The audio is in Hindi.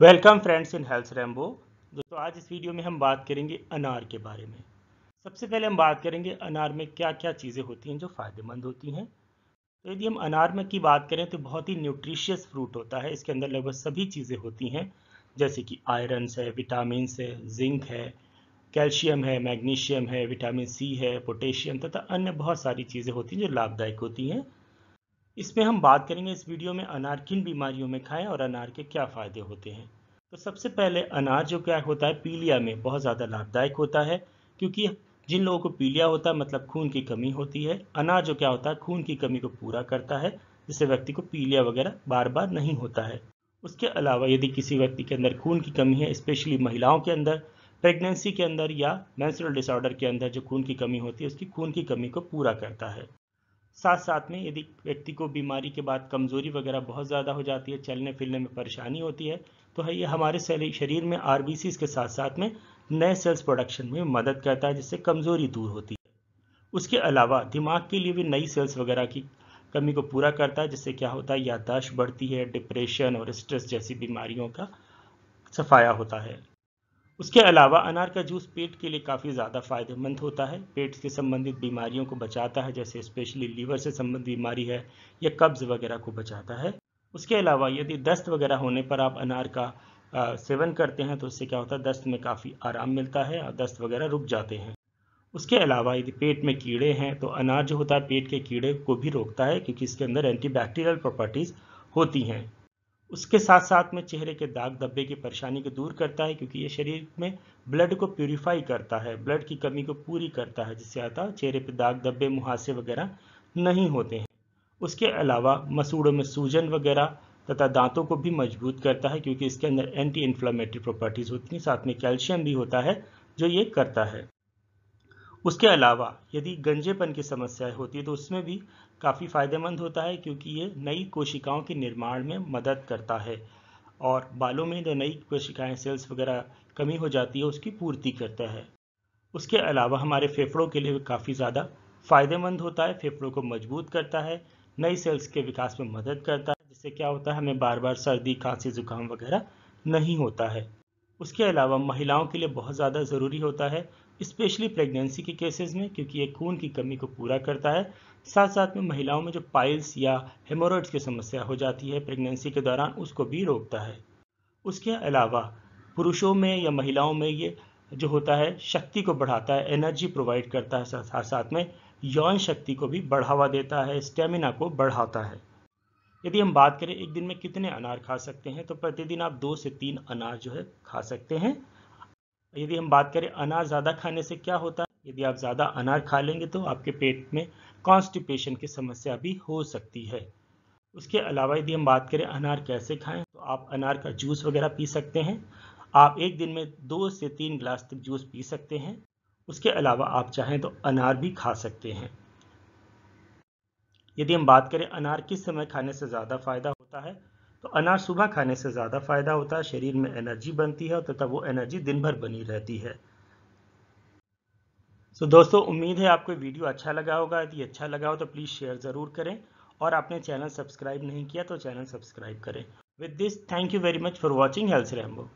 welcome friends in Health Rambo दोस्तों आज इस वीडियो में हम बात करेंगे अनार के बारे में सबसे पहले हम बात करेंगे अनार में क्या क्या चीज़ें होती हैं जो फ़ायदेमंद होती हैं तो यदि हम अनार में की बात करें तो बहुत ही न्यूट्रिशियस फ्रूट होता है इसके अंदर लगभग सभी चीज़ें होती हैं जैसे कि आयरन्स है विटामिन है जिंक है कैल्शियम है मैग्नीशियम है विटामिन सी है पोटेशियम तथा अन्य बहुत सारी चीज़ें होती हैं जो लाभदायक होती हैं इसमें हम बात करेंगे इस वीडियो में अनार किन बीमारियों में खाएं और अनार के क्या फ़ायदे होते हैं तो सबसे पहले अनार जो क्या होता है पीलिया में बहुत ज़्यादा लाभदायक होता है क्योंकि जिन लोगों को पीलिया होता है मतलब खून की कमी होती है अनार जो क्या होता है खून की कमी को पूरा करता है जिससे व्यक्ति को पीलिया वगैरह बार बार नहीं होता है उसके अलावा यदि किसी व्यक्ति के अंदर खून की कमी है स्पेशली महिलाओं के अंदर प्रेगनेंसी के अंदर या मैंसुरल डिसऑर्डर के अंदर जो खून की कमी होती है उसकी खून की कमी को पूरा करता है साथ साथ में यदि व्यक्ति को बीमारी के बाद कमज़ोरी वगैरह बहुत ज़्यादा हो जाती है चलने फिरने में परेशानी होती है तो है ये हमारे शरीर में आर के साथ साथ में नए सेल्स प्रोडक्शन में मदद करता है जिससे कमज़ोरी दूर होती है उसके अलावा दिमाग के लिए भी नई सेल्स वगैरह की कमी को पूरा करता है जिससे क्या होता है याददाश्त बढ़ती है डिप्रेशन और स्ट्रेस जैसी बीमारियों का सफाया होता है उसके अलावा अनार का जूस पेट के लिए काफ़ी ज़्यादा फायदेमंद होता है पेट से संबंधित बीमारियों को बचाता है जैसे स्पेशली लीवर से संबंधित बीमारी है या कब्ज़ वगैरह को बचाता है उसके अलावा यदि दस्त वगैरह होने पर आप अनार का आ, सेवन करते हैं तो उससे क्या होता है दस्त में काफ़ी आराम मिलता है और दस्त वगैरह रुक जाते हैं उसके अलावा यदि पेट में कीड़े हैं तो अनार जो होता है पेट के कीड़े को भी रोकता है क्योंकि इसके अंदर एंटीबैक्टीरियल प्रॉपर्टीज़ होती हैं उसके साथ साथ में चेहरे के दाग धब्बे की परेशानी को दूर करता है क्योंकि ये शरीर में ब्लड को प्योरीफाई करता है ब्लड की कमी को पूरी करता है जिससे आता चेहरे पर दाग धब्बे मुहासे वगैरह नहीं होते हैं उसके अलावा मसूड़ों में सूजन वगैरह तथा दांतों को भी मजबूत करता है क्योंकि इसके अंदर एंटी इन्फ्लामेटरी प्रॉपर्टीज़ होती हैं साथ में कैल्शियम भी होता है जो ये करता है उसके अलावा यदि गंजेपन की समस्या होती है तो उसमें भी काफ़ी फायदेमंद होता है क्योंकि ये नई कोशिकाओं के निर्माण में मदद करता है और बालों में जो नई कोशिकाएं सेल्स वगैरह कमी हो जाती है उसकी पूर्ति करता है उसके अलावा हमारे फेफड़ों के लिए काफ़ी ज़्यादा फायदेमंद होता है फेफड़ों को मजबूत करता है नई सेल्स के विकास में मदद करता है जिससे क्या होता है हमें बार बार सर्दी खांसी जुकाम वगैरह नहीं होता है उसके अलावा महिलाओं के लिए बहुत ज़्यादा ज़रूरी होता है स्पेशली प्रेगनेंसी के केसेस में क्योंकि ये खून की कमी को पूरा करता है साथ साथ में महिलाओं में जो पाइल्स या हेमोरॉइड्स की समस्या हो जाती है प्रेगनेंसी के दौरान उसको भी रोकता है उसके अलावा पुरुषों में या महिलाओं में ये जो होता है शक्ति को बढ़ाता है एनर्जी प्रोवाइड करता है साथ साथ में यौन शक्ति को भी बढ़ावा देता है स्टेमिना को बढ़ाता है यदि हम बात करें एक दिन में कितने अनार खा सकते हैं तो प्रतिदिन आप दो से तीन अनार जो है खा सकते हैं यदि हम बात करें अनार ज़्यादा खाने से क्या होता है यदि आप ज़्यादा अनार खा लेंगे तो आपके पेट में कॉन्स्टिपेशन की समस्या भी हो सकती है उसके अलावा यदि हम बात करें अनार कैसे खाएं तो आप अनार का जूस वगैरह पी सकते हैं आप एक दिन में दो से तीन गिलास तक जूस पी सकते हैं उसके अलावा आप चाहें तो अनार भी खा सकते हैं यदि हम बात करें अनार किस समय खाने से ज़्यादा फ़ायदा होता है तो अनार सुबह खाने से ज़्यादा फ़ायदा होता है शरीर में एनर्जी बनती है तथा तो वो एनर्जी दिन भर बनी रहती है सो तो so, दोस्तों उम्मीद है आपको वीडियो अच्छा लगा होगा यदि अच्छा लगा हो तो प्लीज़ शेयर ज़रूर करें और आपने चैनल सब्सक्राइब नहीं किया तो चैनल सब्सक्राइब करें with this thank you very much for watching Health Rambo